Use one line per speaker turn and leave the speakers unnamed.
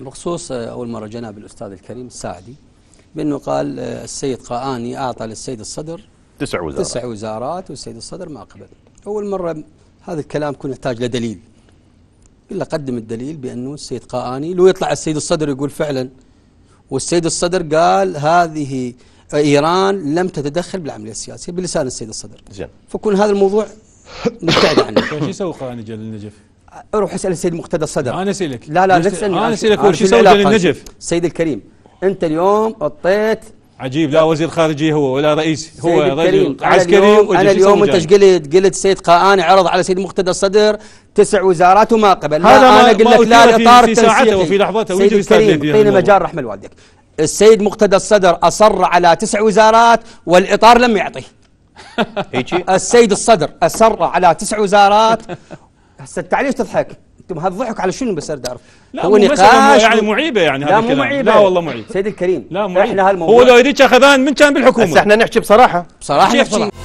بخصوص آه، أول مرة جناب الاستاذ الكريم الساعدي بأنه قال آه، السيد قاآني أعطى للسيد الصدر تسع وزارات تسع وزارات والسيد الصدر ما قبل أول مرة هذا الكلام كنا نحتاج لدليل إلا قدم الدليل بأنه السيد قاآني لو يطلع السيد الصدر يقول فعلا والسيد الصدر قال هذه إيران لم تتدخل بالعملية السياسية بلسان السيد الصدر زين فكون هذا الموضوع نبتعد عنه طيب، شو يسوي قاآني جل النجف روح اسال السيد مقتدى الصدر انا اسالك لا لا لا تسالني انا اسالك وش يسوي سوى للنجف السيد الكريم انت اليوم حطيت عجيب لا وزير خارجي هو ولا رئيس هو رجل عسكري انا اليوم, أنا اليوم انت ايش قلت؟ قلت سيد قاني عرض على سيد مقتدى الصدر تسع وزارات وما قبل لا انا قلت لك لا الاطار في ساعته وفي لحظته سيد الكريم اعطيني مجال رحمه والدك السيد مقتدى الصدر اصر على تسع وزارات والاطار لم يعطيه السيد الصدر اصر على تسع وزارات هسه انت ليش تضحك؟ انتم هالضحك على شنو بس اريد اعرف لا هو نقاش يعني معيبه يعني لا مو معيبه لا والله معيب سيدي الكريم لا معيب احنا هالموضوع هو لو يريد اخذان من كان بالحكومه بس احنا نحكي بصراحه بصراحه نحكي بصراحه